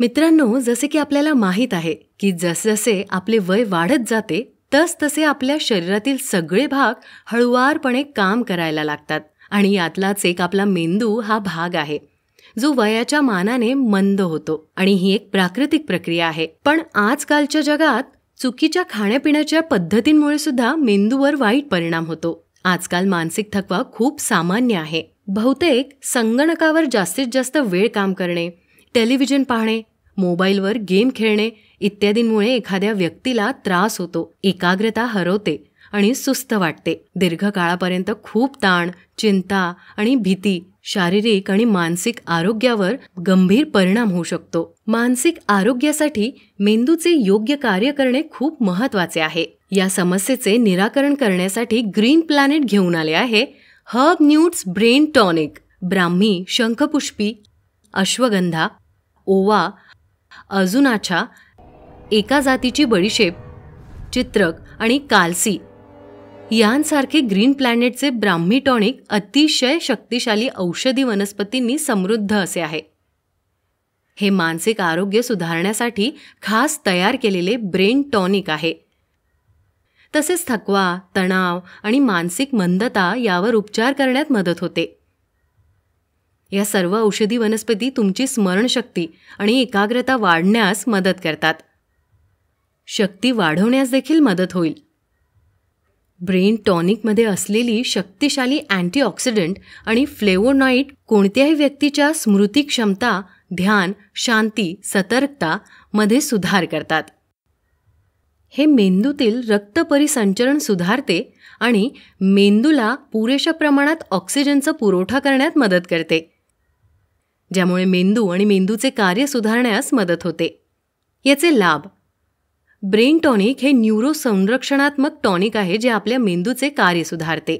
मित्रांनो जसे की आपल्याला माहीत आहे की जसजसे आपले वय वाढत जाते तस तसे आपल्या शरीरातील सगळे भाग हळुवारपणे काम करायला लागतात आणि यातलाच एक आपला मेंदू हा भाग आहे जो वयाच्या मानाने मंद होतो आणि ही एक प्राकृतिक प्रक्रिया आहे पण आजकालच्या जगात चुकीच्या खाण्यापिण्याच्या पद्धतींमुळे सुद्धा मेंदूवर वाईट परिणाम होतो आजकाल मानसिक थकवा खूप सामान्य आहे बहुतेक संगणकावर जास्तीत जास्त वेळ काम करणे टेलिव्हिजन पाहणे मोबाईलवर गेम खेळणे इत्यादींमुळे एखाद्या व्यक्तीला त्रास होतो एकाग्रता हरवते आणि सुस्त वाटते दीर्घकाळापर्यंत खूप ताण चिंता आणि भीती शारीरिक आणि मानसिक आरोग्यावर गंभीर परिणाम होऊ शकतो मानसिक आरोग्यासाठी मेंदूचे योग्य कार्य करणे खूप महत्वाचे आहे या समस्येचे निराकरण करण्यासाठी ग्रीन प्लॅनेट घेऊन आले आहे herb nuts brain tonic Brahmi Shankhpushpi Ashwagandha ओवा अजुनाच्या एका जातीची बडीशेप चित्रक आणि कालसी यांसारखे ग्रीन प्लॅनेटचे ब्राह्मी टॉनिक अतिशय शक्तिशाली औषधी वनस्पतींनी समृद्ध असे आहे हे मानसिक आरोग्य सुधारण्यासाठी खास तयार केलेले ब्रेन टॉनिक आहे तसेच थकवा तणाव आणि मानसिक मंदता यावर उपचार करण्यात मदत होते या सर्व औषधी वनस्पती तुमची स्मरणशक्ती आणि एकाग्रता वाढण्यास मदत करतात शक्ती वाढवण्यास देखील मदत होईल ब्रेन टॉनिकमध्ये असलेली शक्तिशाली अँटीऑक्सिडंट आणि फ्लेवोनॉईट कोणत्याही व्यक्तीच्या स्मृती क्षमता ध्यान शांती सतर्कता मध्ये सुधार करतात हे मेंदूतील रक्त परिसंचरण सुधारते आणि मेंदूला पुरेशा प्रमाणात ऑक्सिजनचा पुरवठा करण्यात मदत करते ज्यामुळे मेंदू आणि मेंदूचे कार्य सुधारण्यास मदत होते याचे लाभ ब्रेन टॉनिक हे न्यूरो संरक्षणात्मक टॉनिक आहे जे आपल्या मेंदूचे कार्य सुधारते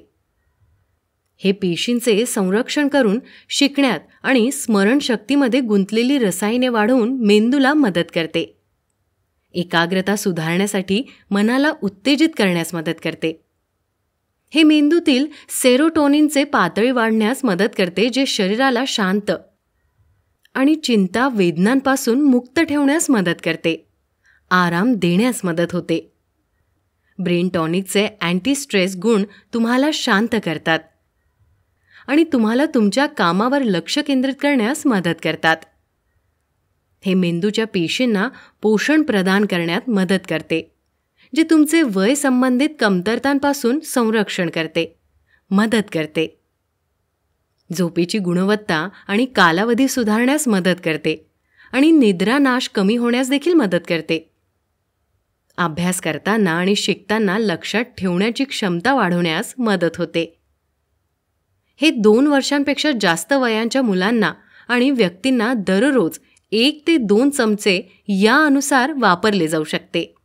हे पेशींचे संरक्षण करून शिकण्यात आणि स्मरणशक्तीमध्ये गुंतलेली रसायने वाढवून मेंदूला मदत करते एकाग्रता सुधारण्यासाठी मनाला उत्तेजित करण्यास मदत करते हे मेंदूतील सेरोटोनिनचे पातळी वाढण्यास मदत करते जे शरीराला शांत आणि चिंता वेदनांपासून मुक्त ठेवण्यास मदत करते आराम देण्यास मदत होते ब्रेन टॉनिकचे अँटी स्ट्रेस गुण तुम्हाला शांत करतात आणि तुम्हाला तुमच्या कामावर लक्ष केंद्रित करण्यास मदत करतात हे मेंदूच्या पेशींना पोषण प्रदान करण्यात मदत करते जे तुमचे वय संबंधित कमतरतांपासून संरक्षण करते मदत करते झोपेची गुणवत्ता आणि कालावधी सुधारण्यास मदत करते आणि निद्रा नाश कमी होण्यास देखील मदत करते अभ्यास करताना आणि शिकताना लक्षात ठेवण्याची क्षमता वाढवण्यास मदत होते हे दोन वर्षांपेक्षा जास्त वयांच्या मुलांना आणि व्यक्तींना दररोज एक ते दोन चमचे या अनुसार वापरले जाऊ शकते